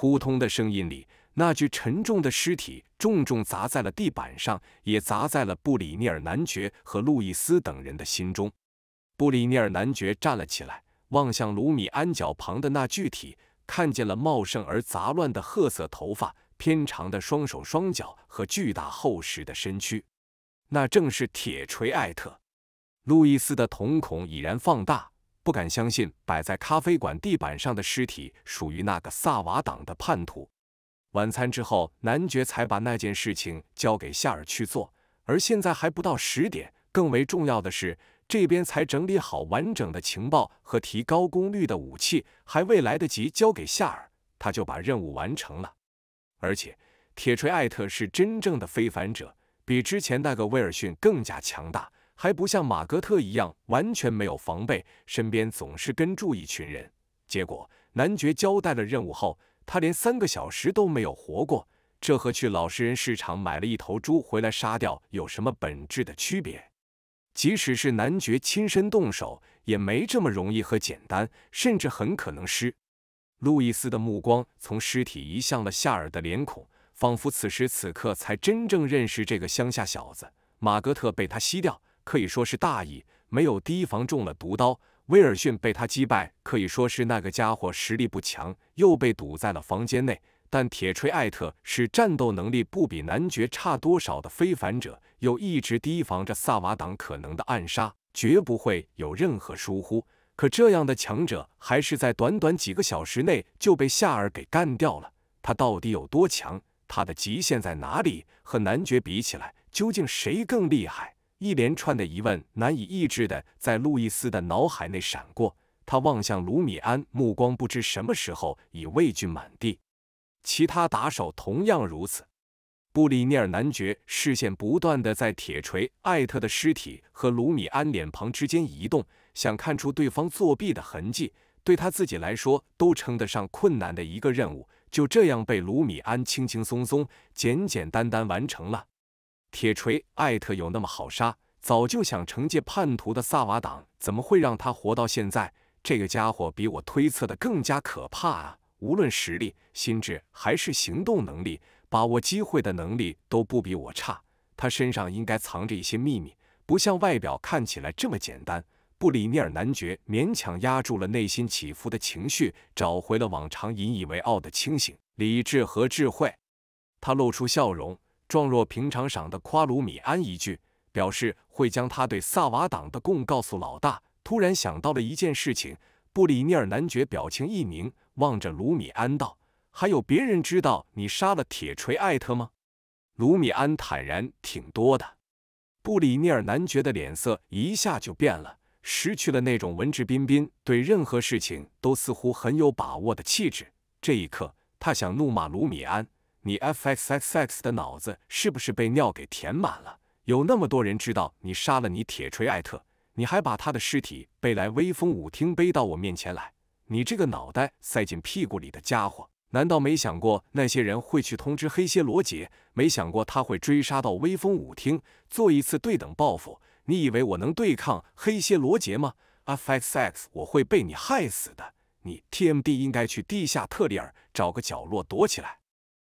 扑通的声音里，那具沉重的尸体重重砸在了地板上，也砸在了布里尼尔男爵和路易斯等人的心中。布里尼尔男爵站了起来，望向卢米安脚旁的那具体，看见了茂盛而杂乱的褐色头发、偏长的双手双脚和巨大厚实的身躯。那正是铁锤艾特。路易斯的瞳孔已然放大。不敢相信，摆在咖啡馆地板上的尸体属于那个萨瓦党的叛徒。晚餐之后，男爵才把那件事情交给夏尔去做。而现在还不到十点，更为重要的是，这边才整理好完整的情报和提高功率的武器，还未来得及交给夏尔，他就把任务完成了。而且，铁锤艾特是真正的非凡者，比之前那个威尔逊更加强大。还不像马格特一样完全没有防备，身边总是跟住一群人。结果男爵交代了任务后，他连三个小时都没有活过。这和去老实人市场买了一头猪回来杀掉有什么本质的区别？即使是男爵亲身动手，也没这么容易和简单，甚至很可能失。路易斯的目光从尸体移向了夏尔的脸孔，仿佛此时此刻才真正认识这个乡下小子。马格特被他吸掉。可以说是大意，没有提防中了毒刀。威尔逊被他击败，可以说是那个家伙实力不强，又被堵在了房间内。但铁锤艾特是战斗能力不比男爵差多少的非凡者，又一直提防着萨瓦党可能的暗杀，绝不会有任何疏忽。可这样的强者，还是在短短几个小时内就被夏尔给干掉了。他到底有多强？他的极限在哪里？和男爵比起来，究竟谁更厉害？一连串的疑问难以抑制的在路易斯的脑海内闪过，他望向卢米安，目光不知什么时候已畏惧满地。其他打手同样如此。布里涅尔男爵视线不断的在铁锤艾特的尸体和卢米安脸庞之间移动，想看出对方作弊的痕迹，对他自己来说都称得上困难的一个任务，就这样被卢米安轻轻松松、简简单单完成了。铁锤艾特有那么好杀？早就想惩戒叛徒的萨瓦党，怎么会让他活到现在？这个家伙比我推测的更加可怕啊！无论实力、心智还是行动能力、把握机会的能力都不比我差。他身上应该藏着一些秘密，不像外表看起来这么简单。布里尼尔男爵勉强压住了内心起伏的情绪，找回了往常引以为傲的清醒、理智和智慧。他露出笑容。状若平常，赏的夸卢米安一句，表示会将他对萨瓦党的供告诉老大。突然想到了一件事情，布里尼尔男爵表情一凝，望着卢米安道：“还有别人知道你杀了铁锤艾特吗？”卢米安坦然：“挺多的。”布里尼尔男爵的脸色一下就变了，失去了那种文质彬彬、对任何事情都似乎很有把握的气质。这一刻，他想怒骂卢米安。你 f x x x 的脑子是不是被尿给填满了？有那么多人知道你杀了你铁锤艾特，你还把他的尸体背来威风舞厅背到我面前来，你这个脑袋塞进屁股里的家伙，难道没想过那些人会去通知黑蝎罗杰？没想过他会追杀到威风舞厅做一次对等报复？你以为我能对抗黑蝎罗杰吗？f x x，我会被你害死的。你 t m d 应该去地下特里尔找个角落躲起来。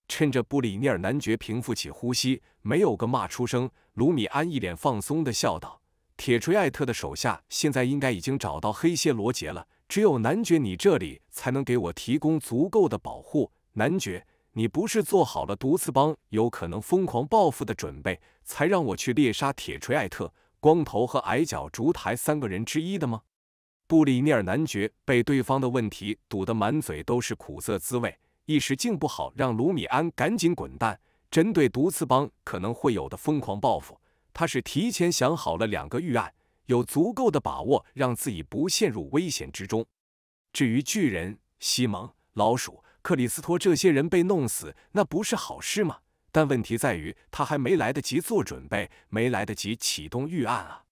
趁着布里尼尔男爵平复起呼吸，没有个骂出声，卢米安一脸放松地笑道：“铁锤艾特的手下现在应该已经找到黑蝎罗杰了，只有男爵你这里才能给我提供足够的保护。男爵，你不是做好了毒刺帮有可能疯狂报复的准备，才让我去猎杀铁锤艾特、光头和矮脚烛台三个人之一的吗？”布里尼尔男爵被对方的问题堵得满嘴都是苦涩滋味。一时竟不好，让卢米安赶紧滚蛋。针对毒刺帮可能会有的疯狂报复，他是提前想好了两个预案，有足够的把握让自己不陷入危险之中。至于巨人、西蒙、老鼠、克里斯托这些人被弄死，那不是好事吗？但问题在于，他还没来得及做准备，没来得及启动预案啊。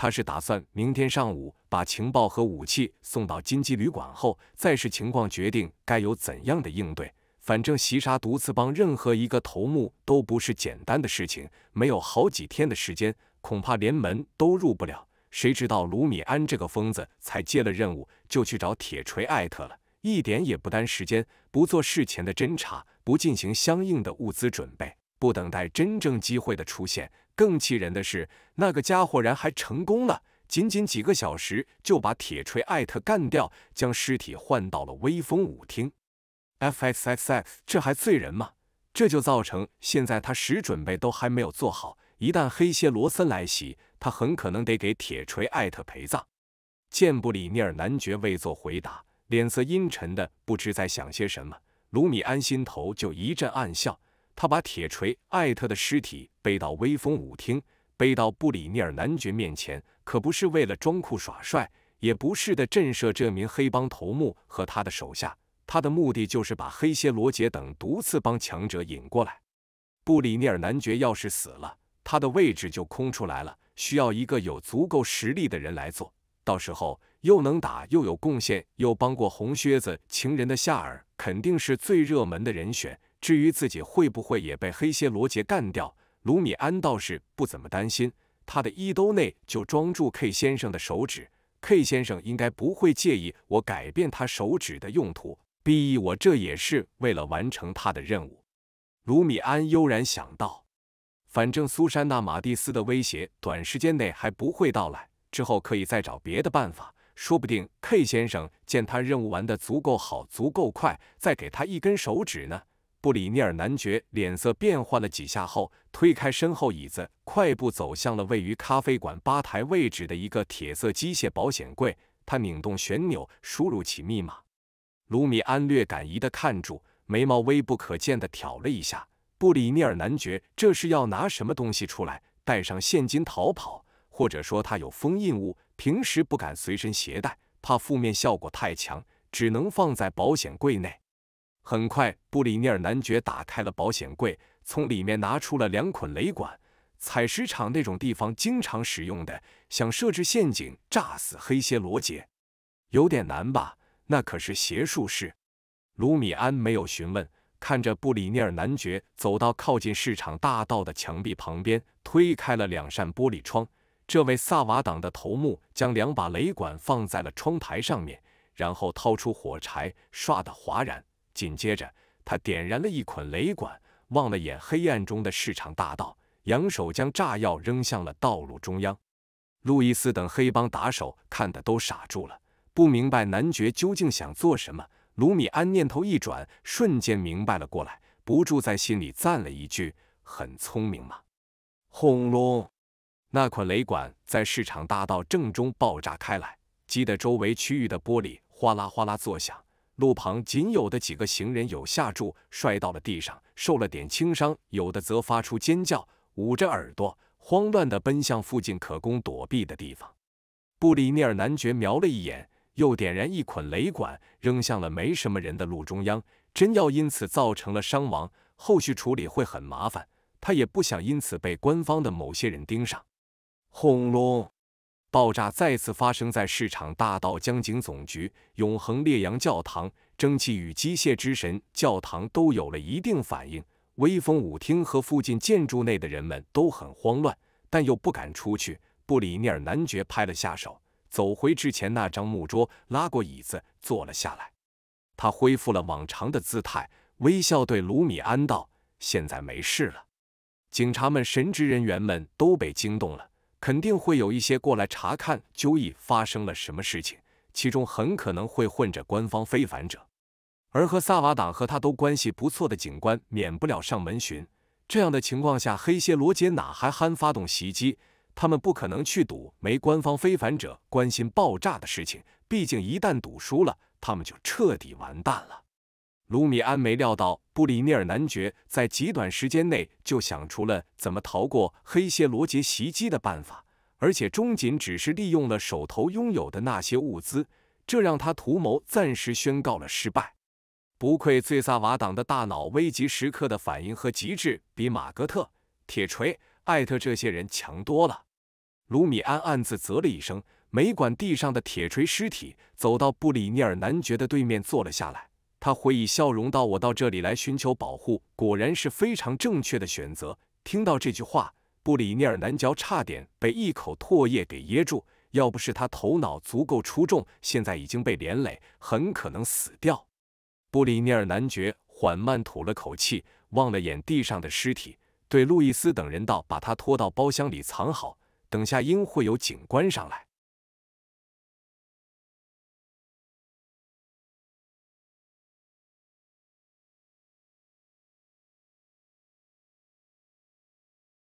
他是打算明天上午把情报和武器送到金鸡旅馆后，再视情况决定该有怎样的应对。反正袭杀毒刺帮任何一个头目都不是简单的事情，没有好几天的时间，恐怕连门都入不了。谁知道卢米安这个疯子才接了任务，就去找铁锤艾特了，一点也不耽时间，不做事前的侦查，不进行相应的物资准备，不等待真正机会的出现。更气人的是，那个家伙然还成功了，仅仅几个小时就把铁锤艾特干掉，将尸体换到了威风舞厅。f x x x，这还醉人吗？这就造成现在他十准备都还没有做好，一旦黑蝎罗森来袭，他很可能得给铁锤艾特陪葬。见布里尼尔男爵未作回答，脸色阴沉的不知在想些什么。卢米安心头就一阵暗笑。他把铁锤艾特的尸体背到威风舞厅，背到布里尼尔男爵面前，可不是为了装酷耍帅，也不是的震慑这名黑帮头目和他的手下。他的目的就是把黑蝎罗杰等毒刺帮强者引过来。布里尼尔男爵要是死了，他的位置就空出来了，需要一个有足够实力的人来做。到时候又能打，又有贡献，又帮过红靴子情人的夏尔，肯定是最热门的人选。至于自己会不会也被黑蝎罗杰干掉，卢米安倒是不怎么担心。他的衣兜内就装住 K 先生的手指，K 先生应该不会介意我改变他手指的用途。毕竟我这也是为了完成他的任务。卢米安悠然想到，反正苏珊娜·马蒂斯的威胁短时间内还不会到来，之后可以再找别的办法。说不定 K 先生见他任务完得足够好、足够快，再给他一根手指呢。布里尼尔男爵脸色变换了几下后，推开身后椅子，快步走向了位于咖啡馆吧台位置的一个铁色机械保险柜。他拧动旋钮，输入起密码。卢米安略感疑的看住，眉毛微不可见的挑了一下。布里尼尔男爵这是要拿什么东西出来？带上现金逃跑？或者说他有封印物，平时不敢随身携带，怕负面效果太强，只能放在保险柜内。很快，布里尼尔男爵打开了保险柜，从里面拿出了两捆雷管。采石场那种地方经常使用的，想设置陷阱炸死黑蝎罗杰，有点难吧？那可是邪术士。卢米安没有询问，看着布里尼尔男爵走到靠近市场大道的墙壁旁边，推开了两扇玻璃窗。这位萨瓦党的头目将两把雷管放在了窗台上面，然后掏出火柴，唰的，哗然。紧接着，他点燃了一捆雷管，望了眼黑暗中的市场大道，扬手将炸药扔向了道路中央。路易斯等黑帮打手看的都傻住了，不明白男爵究竟想做什么。卢米安念头一转，瞬间明白了过来，不住在心里赞了一句：“很聪明嘛！”轰隆，那捆雷管在市场大道正中爆炸开来，击得周围区域的玻璃哗啦哗啦作响。路旁仅有的几个行人有下注，摔到了地上，受了点轻伤；有的则发出尖叫，捂着耳朵，慌乱地奔向附近可供躲避的地方。布里尼尔男爵瞄了一眼，又点燃一捆雷管，扔向了没什么人的路中央。真要因此造成了伤亡，后续处理会很麻烦。他也不想因此被官方的某些人盯上。轰隆！爆炸再次发生在市场大道、江景总局、永恒烈阳教堂、蒸汽与机械之神教堂都有了一定反应。威风舞厅和附近建筑内的人们都很慌乱，但又不敢出去。布里尼尔男爵拍了下手，走回之前那张木桌，拉过椅子坐了下来。他恢复了往常的姿态，微笑对卢米安道：“现在没事了。”警察们、神职人员们都被惊动了。肯定会有一些过来查看究竟发生了什么事情，其中很可能会混着官方非凡者，而和萨瓦党和他都关系不错的警官，免不了上门寻。这样的情况下，黑蝎罗杰哪还憨发动袭击？他们不可能去赌没官方非凡者关心爆炸的事情，毕竟一旦赌输了，他们就彻底完蛋了。卢米安没料到布里尼尔男爵在极短时间内就想出了怎么逃过黑蝎罗杰袭击的办法，而且钟仅只是利用了手头拥有的那些物资，这让他图谋暂时宣告了失败。不愧醉萨瓦党的大脑，危急时刻的反应和极致比马格特、铁锤、艾特这些人强多了。卢米安暗自啧了一声，没管地上的铁锤尸体，走到布里尼尔男爵的对面坐了下来。他回以笑容道：“我到这里来寻求保护，果然是非常正确的选择。”听到这句话，布里尼尔男爵差点被一口唾液给噎住。要不是他头脑足够出众，现在已经被连累，很可能死掉。布里尼尔男爵缓慢吐了口气，望了眼地上的尸体，对路易斯等人道：“把他拖到包厢里藏好，等下应会有警官上来。”